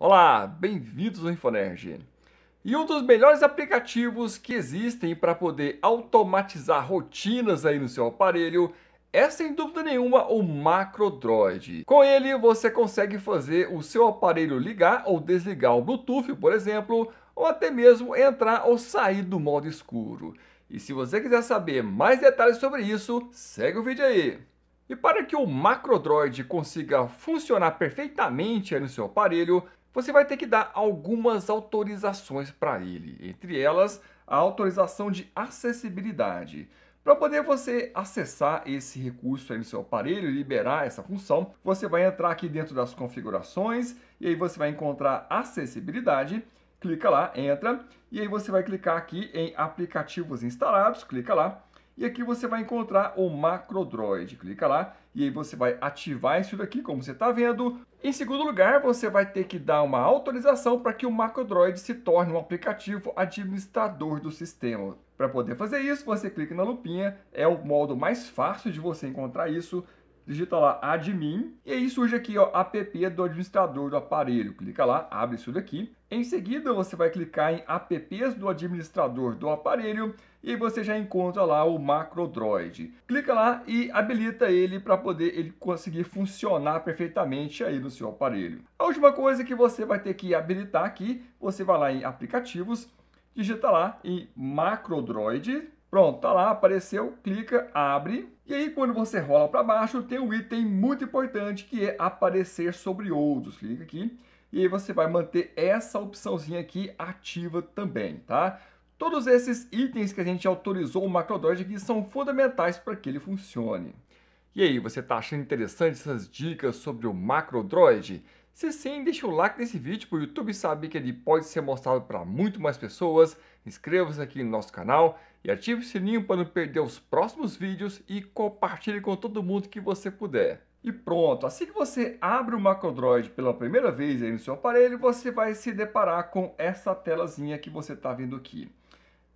Olá, bem-vindos ao Infonerge. E um dos melhores aplicativos que existem para poder automatizar rotinas aí no seu aparelho é sem dúvida nenhuma o MacroDroid. Com ele você consegue fazer o seu aparelho ligar ou desligar o Bluetooth, por exemplo, ou até mesmo entrar ou sair do modo escuro. E se você quiser saber mais detalhes sobre isso, segue o vídeo aí. E para que o MacroDroid consiga funcionar perfeitamente no seu aparelho, você vai ter que dar algumas autorizações para ele, entre elas a autorização de acessibilidade. Para poder você acessar esse recurso no seu aparelho e liberar essa função, você vai entrar aqui dentro das configurações e aí você vai encontrar acessibilidade, clica lá, entra, e aí você vai clicar aqui em aplicativos instalados, clica lá, e aqui você vai encontrar o Macrodroid, clica lá, e aí você vai ativar isso daqui, como você está vendo, em segundo lugar, você vai ter que dar uma autorização para que o MacroDroid se torne um aplicativo administrador do sistema. Para poder fazer isso, você clica na lupinha, é o modo mais fácil de você encontrar isso, digita lá admin, e aí surge aqui ó, app do administrador do aparelho. Clica lá, abre isso daqui. Em seguida, você vai clicar em apps do administrador do aparelho e você já encontra lá o MacroDroid. Clica lá e habilita ele para poder ele conseguir funcionar perfeitamente aí no seu aparelho. A última coisa que você vai ter que habilitar aqui, você vai lá em aplicativos, digita lá em MacroDroid, Pronto, tá lá, apareceu, clica, abre. E aí quando você rola para baixo, tem um item muito importante que é aparecer sobre outros. Clica aqui e aí você vai manter essa opçãozinha aqui ativa também, tá? Todos esses itens que a gente autorizou o MacroDroid aqui são fundamentais para que ele funcione. E aí, você tá achando interessante essas dicas sobre o MacroDroid? Se sim, deixa o like nesse vídeo para o YouTube saber que ele pode ser mostrado para muito mais pessoas. Inscreva-se aqui no nosso canal e ative o sininho para não perder os próximos vídeos e compartilhe com todo mundo que você puder. E pronto, assim que você abre o Macrodroid pela primeira vez no seu aparelho, você vai se deparar com essa telazinha que você está vendo aqui.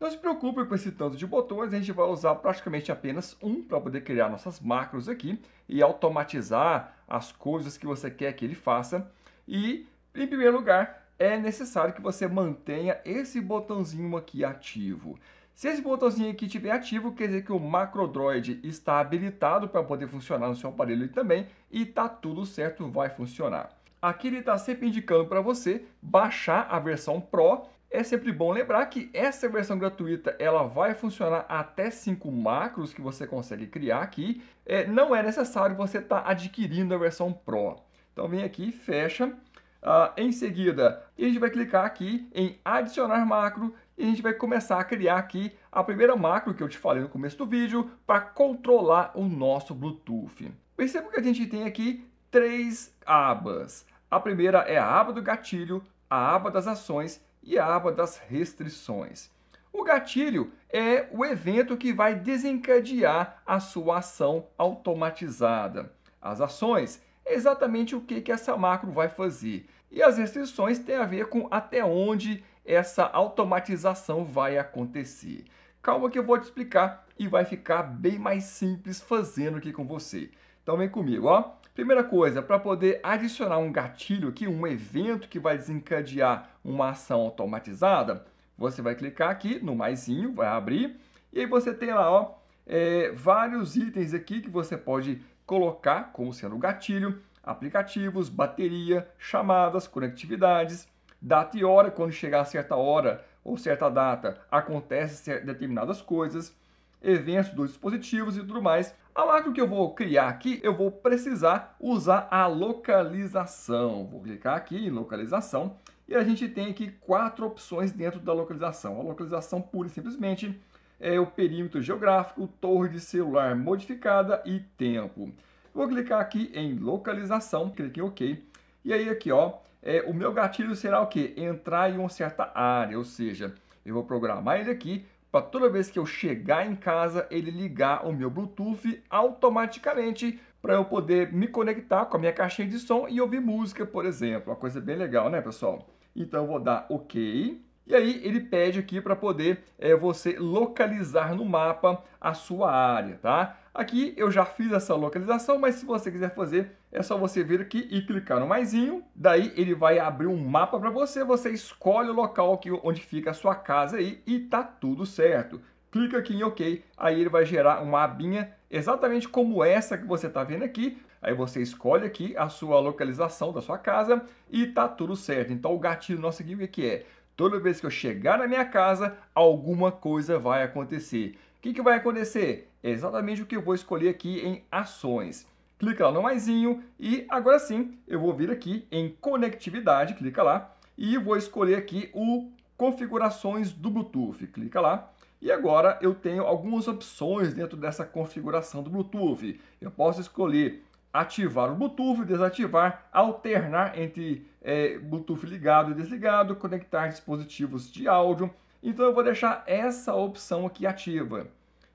Não se preocupe com esse tanto de botões, a gente vai usar praticamente apenas um para poder criar nossas macros aqui e automatizar as coisas que você quer que ele faça. E, em primeiro lugar, é necessário que você mantenha esse botãozinho aqui ativo. Se esse botãozinho aqui estiver ativo, quer dizer que o MacroDroid está habilitado para poder funcionar no seu aparelho também e tá tudo certo, vai funcionar. Aqui ele está sempre indicando para você baixar a versão Pro é sempre bom lembrar que essa versão gratuita ela vai funcionar até 5 macros que você consegue criar aqui. É, não é necessário você estar tá adquirindo a versão Pro. Então vem aqui, fecha. Ah, em seguida, a gente vai clicar aqui em adicionar macro e a gente vai começar a criar aqui a primeira macro que eu te falei no começo do vídeo para controlar o nosso Bluetooth. Perceba que a gente tem aqui três abas. A primeira é a aba do gatilho, a aba das ações e a aba das restrições. O gatilho é o evento que vai desencadear a sua ação automatizada. As ações é exatamente o que, que essa macro vai fazer. E as restrições têm a ver com até onde essa automatização vai acontecer. Calma que eu vou te explicar e vai ficar bem mais simples fazendo aqui com você. Então vem comigo, ó. Primeira coisa, para poder adicionar um gatilho aqui, um evento que vai desencadear uma ação automatizada, você vai clicar aqui no maisinho, vai abrir, e aí você tem lá ó, é, vários itens aqui que você pode colocar como sendo gatilho, aplicativos, bateria, chamadas, conectividades, data e hora, quando chegar a certa hora ou certa data, acontece determinadas coisas, eventos dos dispositivos e tudo mais. A macro que eu vou criar aqui, eu vou precisar usar a localização. Vou clicar aqui em localização e a gente tem aqui quatro opções dentro da localização. A localização pura e simplesmente é o perímetro geográfico, torre de celular modificada e tempo. Vou clicar aqui em localização, clique em OK. E aí aqui, ó, é, o meu gatilho será o quê? Entrar em uma certa área, ou seja, eu vou programar ele aqui para toda vez que eu chegar em casa ele ligar o meu Bluetooth automaticamente para eu poder me conectar com a minha caixinha de som e ouvir música, por exemplo. Uma coisa bem legal, né, pessoal? Então eu vou dar OK. E aí ele pede aqui para poder é, você localizar no mapa a sua área, tá? Aqui eu já fiz essa localização, mas se você quiser fazer, é só você vir aqui e clicar no maisinho. Daí ele vai abrir um mapa para você, você escolhe o local que, onde fica a sua casa aí e tá tudo certo. Clica aqui em OK, aí ele vai gerar uma abinha exatamente como essa que você está vendo aqui. Aí você escolhe aqui a sua localização da sua casa e tá tudo certo. Então o gatilho nosso aqui o que é? Toda vez que eu chegar na minha casa, alguma coisa vai acontecer. O que, que vai acontecer? É exatamente o que eu vou escolher aqui em ações. Clica lá no maisinho e agora sim eu vou vir aqui em conectividade, clica lá e vou escolher aqui o configurações do Bluetooth, clica lá. E agora eu tenho algumas opções dentro dessa configuração do Bluetooth. Eu posso escolher ativar o Bluetooth, desativar, alternar entre é, Bluetooth ligado e desligado, conectar dispositivos de áudio. Então eu vou deixar essa opção aqui ativa,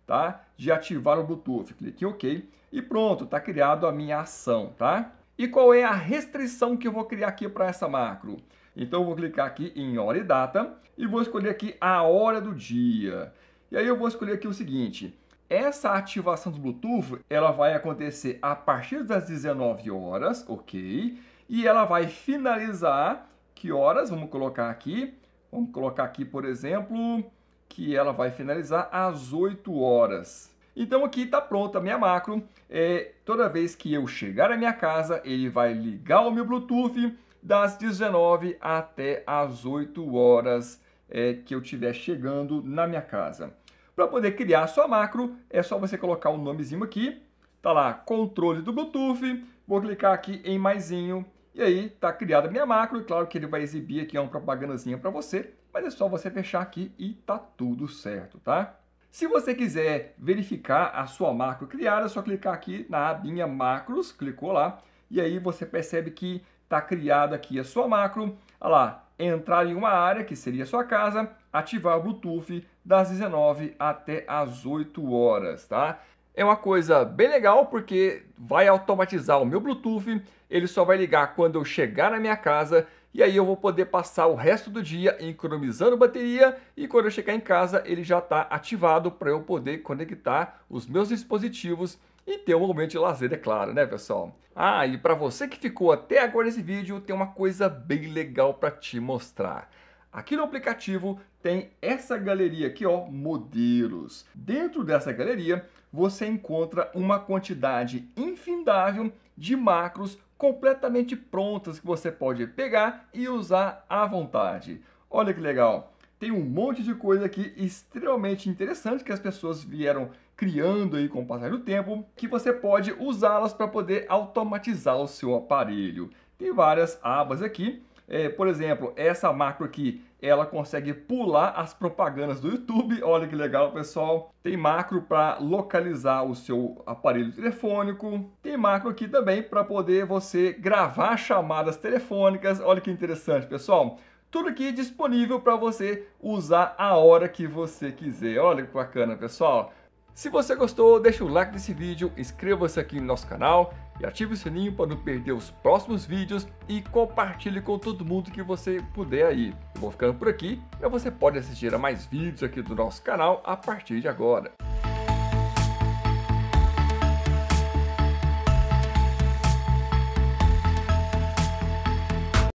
tá? De ativar o Bluetooth. Clique em OK e pronto, está criado a minha ação, tá? E qual é a restrição que eu vou criar aqui para essa macro? Então eu vou clicar aqui em hora e data e vou escolher aqui a hora do dia. E aí eu vou escolher aqui o seguinte, essa ativação do Bluetooth, ela vai acontecer a partir das 19 horas, ok? E ela vai finalizar que horas? Vamos colocar aqui. Vamos colocar aqui, por exemplo, que ela vai finalizar às 8 horas. Então aqui está pronta a minha macro. É, toda vez que eu chegar à minha casa, ele vai ligar o meu Bluetooth das 19 até as 8 horas é, que eu estiver chegando na minha casa. Para poder criar a sua macro, é só você colocar o um nomezinho aqui. Tá lá, controle do Bluetooth. Vou clicar aqui em maisinho. E aí, tá criada a minha macro. E claro que ele vai exibir aqui é uma propagandazinha para você. Mas é só você fechar aqui e tá tudo certo, tá? Se você quiser verificar a sua macro criada, é só clicar aqui na abinha macros, clicou lá, e aí você percebe que tá criada aqui a sua macro. Olha lá, entrar em uma área, que seria a sua casa, ativar o Bluetooth das 19 até as 8 horas, tá? É uma coisa bem legal porque vai automatizar o meu Bluetooth, ele só vai ligar quando eu chegar na minha casa e aí eu vou poder passar o resto do dia economizando bateria e quando eu chegar em casa ele já está ativado para eu poder conectar os meus dispositivos e ter um momento de lazer, é claro, né, pessoal? Ah, e para você que ficou até agora nesse vídeo, tem uma coisa bem legal para te mostrar. Aqui no aplicativo tem essa galeria aqui, ó, modelos. Dentro dessa galeria, você encontra uma quantidade infindável de macros completamente prontas que você pode pegar e usar à vontade. Olha que legal! Tem um monte de coisa aqui extremamente interessante que as pessoas vieram criando aí com o passar do tempo, que você pode usá-las para poder automatizar o seu aparelho. Tem várias abas aqui é, por exemplo, essa macro aqui, ela consegue pular as propagandas do YouTube. Olha que legal, pessoal. Tem macro para localizar o seu aparelho telefônico. Tem macro aqui também para poder você gravar chamadas telefônicas. Olha que interessante, pessoal. Tudo aqui disponível para você usar a hora que você quiser. Olha que bacana, pessoal. Se você gostou, deixa o like nesse vídeo, inscreva-se aqui no nosso canal e ative o sininho para não perder os próximos vídeos e compartilhe com todo mundo que você puder aí. Eu vou ficando por aqui, mas você pode assistir a mais vídeos aqui do nosso canal a partir de agora.